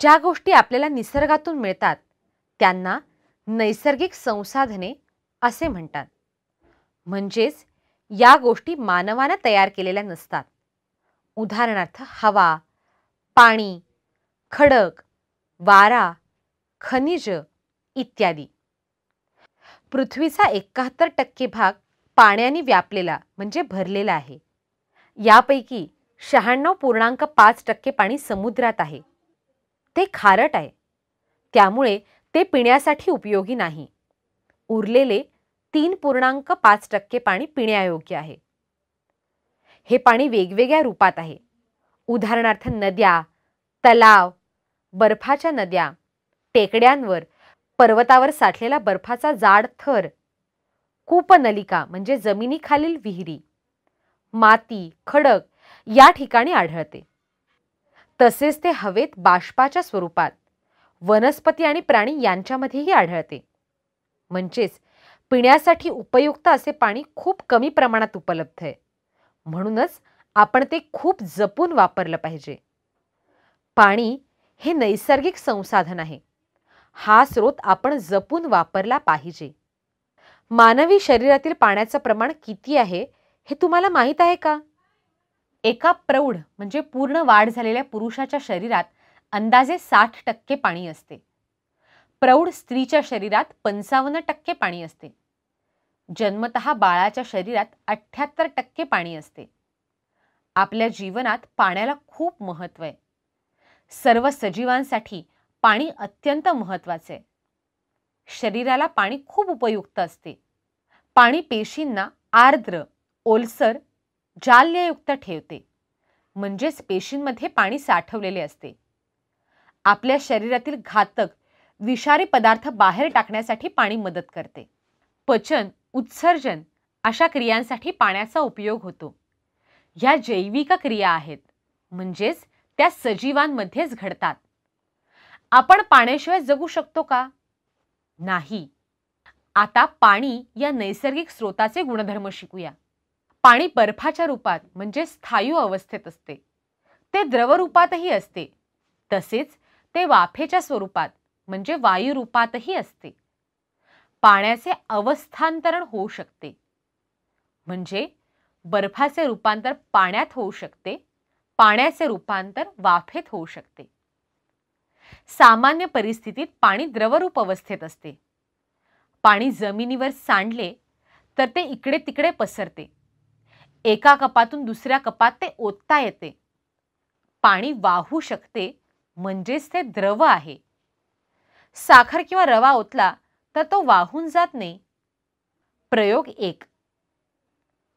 ज्या गोष्टी आपल्याला निसर्गातून मिळतात त्यांना नैसर्गिक संसाधने असे म्हणतात म्हणजेच या गोष्टी मानवानं तयार केलेल्या नसतात उदाहरणार्थ हवा पाणी खडक वारा खनिज इत्यादी पृथ्वीचा एकाहत्तर टक्के भाग पाण्याने व्यापलेला म्हणजे भरलेला आहे यापैकी शहाण्णव पूर्णांक पाच टक्के पाणी समुद्रात आहे ते खारट आहे त्यामुळे ते पिण्यासाठी उपयोगी नाही उरलेले तीन पूर्णांक पाच टक्के पाणी पिण्यायोग्य आहे हे पाणी वेगवेगळ्या रूपात आहे उदाहरणार्थ नद्या तलाव बर्फाच्या नद्या टेकड्यांवर पर्वतावर साठलेला बर्फाचा जाड थर कूपनलिका म्हणजे जमिनीखालील विहिरी माती खडक या ठिकाणी आढळते तसेच ते हवेत बाष्पाच्या स्वरूपात वनस्पती आणि प्राणी यांच्यामध्येही आढळते म्हणजेच पिण्यासाठी उपयुक्त असे पाणी खूप कमी प्रमाणात उपलब्ध आहे म्हणूनच आपण ते खूप जपून वापरलं पाहिजे पाणी हे नैसर्गिक संसाधन आहे हा स्रोत आपण जपून वापरला पाहिजे मानवी शरीरातील पाण्याचं प्रमाण किती आहे हे तुम्हाला माहीत आहे का एका प्रौढ म्हणजे पूर्ण वाढ झालेल्या पुरुषाच्या शरीरात अंदाजे साठ टक्के पाणी असते प्रौढ स्त्रीच्या शरीरात पंचावन्न टक्के पाणी असते जन्मत बाळाच्या शरीरात अठ्ठ्याहत्तर टक्के पाणी असते आपल्या जीवनात पाण्याला खूप महत्त्व आहे सर्व सजीवांसाठी पाणी अत्यंत महत्त्वाचे आहे शरीराला पाणी खूप उपयुक्त असते पाणी पेशींना आर्द्र ओलसर जाल्ययुक्त ठेवते म्हणजेच पेशींमध्ये पाणी साठवलेले असते आपल्या शरीरातील घातक विषारी पदार्थ बाहेर टाकण्यासाठी पाणी मदत करते पचन उत्सर्जन अशा क्रियांसाठी पाण्याचा उपयोग होतो ह्या जैविक क्रिया आहेत म्हणजेच त्या सजीवांमध्येच घडतात आपण पाण्याशिवाय जगू शकतो का नाही आता पाणी या नैसर्गिक स्रोताचे गुणधर्म शिकूया पाणी बर्फाच्या रूपात म्हणजे स्थायू अवस्थेत असते ते द्रवरूपातही असते तसेच ते वाफेच्या स्वरूपात म्हणजे वायुरूपातही असते पाण्याचे अवस्थांतरण होऊ शकते म्हणजे बर्फाचे रूपांतर पाण्यात होऊ शकते पाण्याचे रूपांतर वाफेत होऊ शकते सामान्य परिस्थितीत पाणी द्रवरूप अवस्थेत असते पाणी जमिनीवर सांडले तर ते इकडे तिकडे पसरते एका कपातून दुसऱ्या कपात ते ओतता येते पाणी वाहू शकते म्हणजेच ते द्रव आहे साखर किंवा रवा ओतला तर तो वाहून जात नाही प्रयोग एक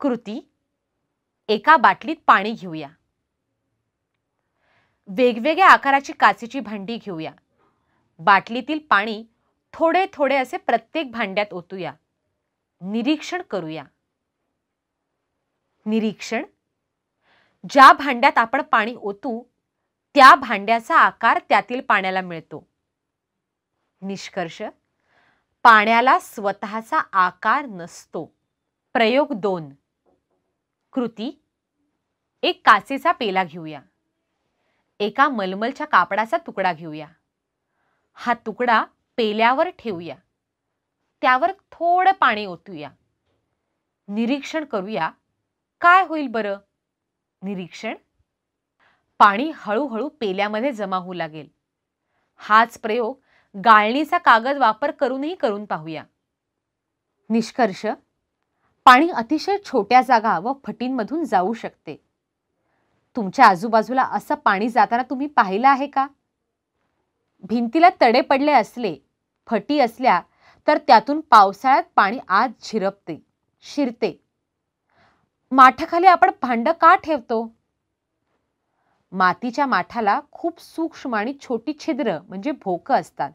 कृती एका बाटलीत पाणी घेऊया वेगवेगळ्या आकाराची काचेची भांडी घेऊया बाटलीतील पाणी थोडे थोडे असे प्रत्येक भांड्यात ओतूया निरीक्षण करूया निरीक्षण ज्या भांड्यात आपण पाणी ओतू त्या भांड्याचा आकार त्यातील पाण्याला मिळतो निष्कर्ष पाण्याला स्वतःचा आकार नसतो प्रयोग दोन कृती एक काचेचा पेला घेऊया एका मलमलच्या कापडाचा तुकडा घेऊया हा तुकडा पेल्यावर ठेवूया त्यावर थोडं पाणी ओतूया निरीक्षण करूया काय होईल बरं निरीक्षण पाणी हळूहळू पेल्यामध्ये जमा होऊ लागेल हाच प्रयोग गाळणीचा कागद वापर करूनही करून पाहूया निष्कर्ष पाणी अतिशय छोट्या जागा व फटींमधून जाऊ शकते तुमच्या आजूबाजूला असं पाणी जाताना तुम्ही पाहिलं आहे का भिंतीला तडे पडले असले फटी असल्या तर त्यातून पावसाळ्यात पाणी आत झिरपते शिरते माठाखाली आपण भांडं का ठेवतो मातीच्या माठाला खूप सूक्ष्म आणि छोटी छिद्र म्हणजे भोकं असतात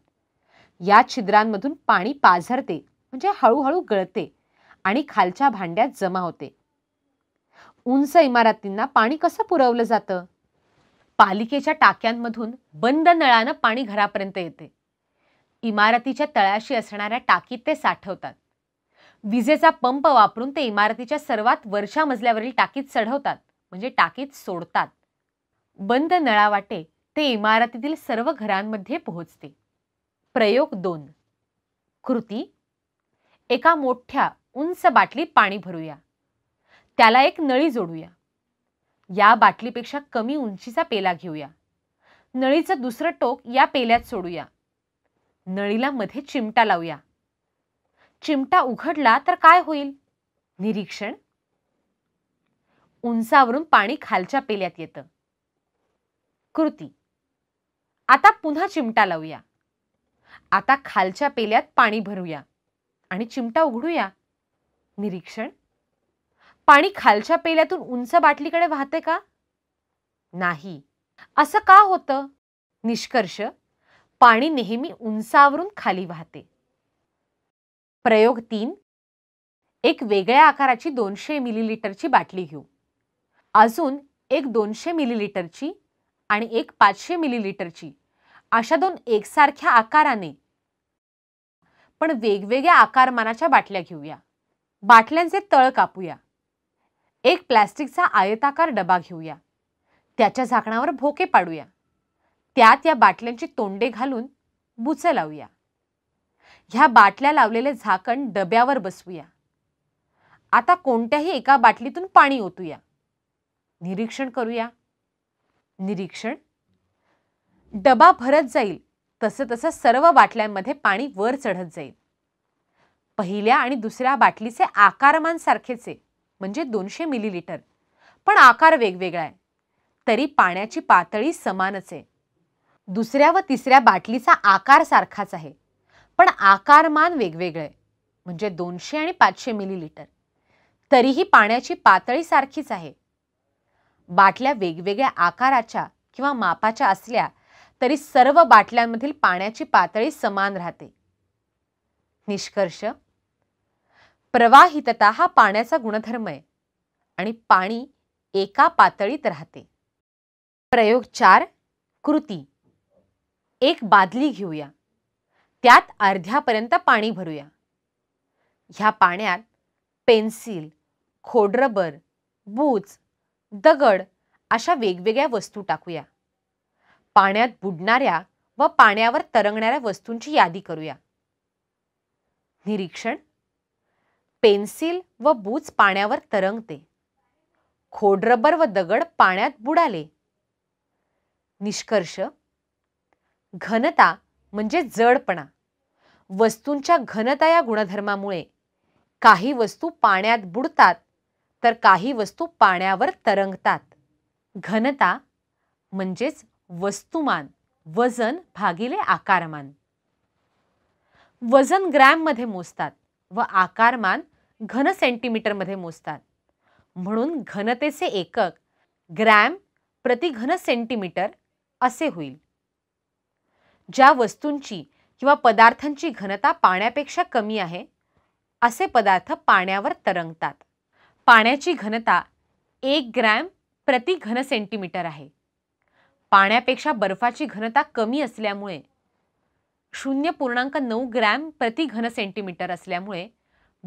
या छिद्रांमधून पाणी पाझरते म्हणजे हळूहळू गळते आणि खालच्या भांड्यात जमा होते उंच इमारतींना पाणी कसं पुरवलं जातं पालिकेच्या टाक्यांमधून बंद नळानं पाणी घरापर्यंत येते इमारतीच्या तळाशी असणाऱ्या टाकीत ते साठवतात विजेचा पंप वापरून ते इमारतीच्या सर्वात वरच्या मजल्यावरील टाकीत चढवतात म्हणजे टाकीत सोडतात बंद नळावाटे ते इमारतीतील सर्व घरांमध्ये पोहोचते प्रयोग दोन कृती एका मोठ्या उंच बाटलीत पाणी भरूया त्याला एक नळी जोडूया या बाटलीपेक्षा कमी उंचीचा पेला घेऊया नळीचं दुसरं टोक या पेल्यात सोडूया नळीला मध्ये चिमटा लावूया चिमटा उघडला तर काय होईल निरीक्षण उंचावरून पाणी खालच्या पेल्यात येतं कृती आता पुन्हा चिमटा लावूया आता खालच्या पेल्यात पाणी भरूया आणि चिमटा उघडूया निरीक्षण पाणी खालच्या पेल्यातून उंच बाटलीकडे वाहते का नाही असं का होतं निष्कर्ष पाणी नेहमी उंचावरून खाली वाहते प्रयोग तीन एक वेगळ्या आकाराची दोनशे मिलीलिटरची बाटली घेऊ अजून एक दोनशे मिलीलिटरची आणि एक पाचशे मिलीलिटरची अशा दोन एकसारख्या आकाराने पण वेगवेगळ्या आकारमानाच्या बाटल्या घेऊया बाटल्यांचे तळ कापूया एक प्लॅस्टिकचा आयताकार डबा घेऊया त्याच्या झाकणावर भोके पाडूया त्यात या बाटल्यांची तोंडे घालून बुचं लावूया ह्या बाटल्या लावलेले झाकण डब्यावर बसवूया आता कोणत्याही एका बाटलीतून पाणी ओतूया निरीक्षण करूया निरीक्षण डबा भरत जाईल तसं तसं सर्व बाटल्यांमध्ये पाणी वर चढत जाईल पहिल्या आणि दुसऱ्या बाटलीचे आकारमान सारखेचे म्हणजे दोनशे मिलीलिटर पण आकार वेगवेगळा आहे तरी पाण्याची पातळी समानच आहे दुसऱ्या व तिसऱ्या बाटलीचा आकार सारखाच आहे पण आकारमान वेगवेगळे म्हणजे दोनशे आणि पाचशे मिलीलिटर तरीही पाण्याची पातळी सारखीच आहे बाटल्या वेगवेगळ्या आकाराच्या किंवा मापाच्या असल्या तरी सर्व बाटल्यांमधील पाण्याची पातळी समान राहते निष्कर्ष प्रवाहितता हा पाण्याचा गुणधर्म आहे आणि पाणी एका पातळीत राहते प्रयोग चार कृती एक बादली घेऊया त्यात अर्ध्यापर्यंत पाणी भरूया ह्या पाण्यात पेन्सिल खोडरबर बूच दगड अशा वेगवेगळ्या वस्तू टाकूया पाण्यात बुडणाऱ्या व पाण्यावर तरंगणाऱ्या वस्तूंची यादी करूया निरीक्षण पेन्सिल व बूच पाण्यावर तरंगते खोडरबर व दगड पाण्यात बुडाले निष्कर्ष घनता म्हणजे जडपणा वस्तूंच्या घनता या गुणधर्मामुळे काही वस्तू पाण्यात बुडतात तर काही वस्तू पाण्यावर तरंगतात घनता म्हणजेच वस्तुमान वजन भागिले आकारमान वजन ग्रॅममध्ये मोजतात व आकारमान घन सेंटीमीटरमध्ये मोजतात म्हणून घनतेचे एकक ग्रॅम प्रति घन सेंटीमीटर असे होईल ज्या वस्तूंची किंवा पदार्थांची घनता पाण्यापेक्षा कमी आहे असे पदार्थ पाण्यावर तरंगतात पाण्याची घनता एक ग्रॅम प्रति घन सेंटीमीटर आहे पाण्यापेक्षा बर्फाची घनता कमी असल्यामुळे शून्य पूर्णांक नऊ ग्रॅम प्रति घन सेंटीमीटर असल्यामुळे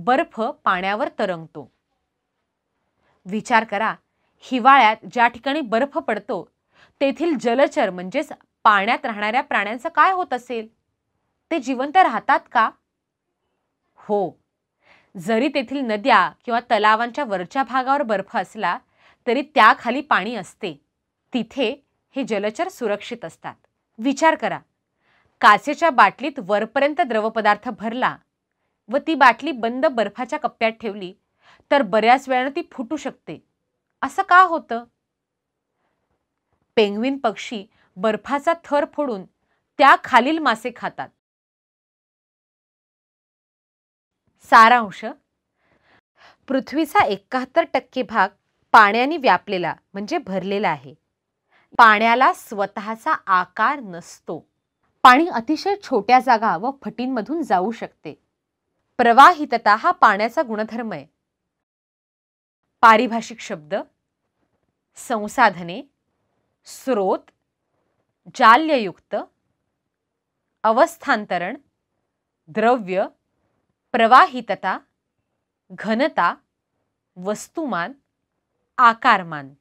बर्फ पाण्यावर तरंगतो विचार करा हिवाळ्यात ज्या ठिकाणी बर्फ पडतो तेथील जलचर म्हणजेच पाण्यात राहणाऱ्या प्राण्यांचं काय होत असेल ते जिवंत राहतात का हो जरी तेथील नद्या किंवा तलावांच्या वरच्या भागावर बर्फ असला तरी त्याखाली पाणी असते तिथे हे जलचर सुरक्षित असतात विचार करा काचेच्या बाटलीत वरपर्यंत द्रवपदार्थ भरला व ती बाटली बंद बर्फाच्या कप्प्यात ठेवली तर बऱ्याच वेळानं ती फुटू शकते असं का होतं पेंग्विन पक्षी बर्फाचा थर फोडून त्या खालील मासे खातात सारांश पृथ्वीचा एकाहत्तर टक्के भाग पाण्याने व्यापलेला म्हणजे भरलेला आहे पाण्याला स्वतःचा आकार नसतो पाणी अतिशय छोट्या जागा व फटींमधून जाऊ शकते प्रवाहितता हा पाण्याचा गुणधर्म आहे पारिभाषिक शब्द संसाधने स्रोत जाल्ययुक्त अवस्थांतरण द्रव्य प्रवाहितता घनता वस्तुमान आकारमान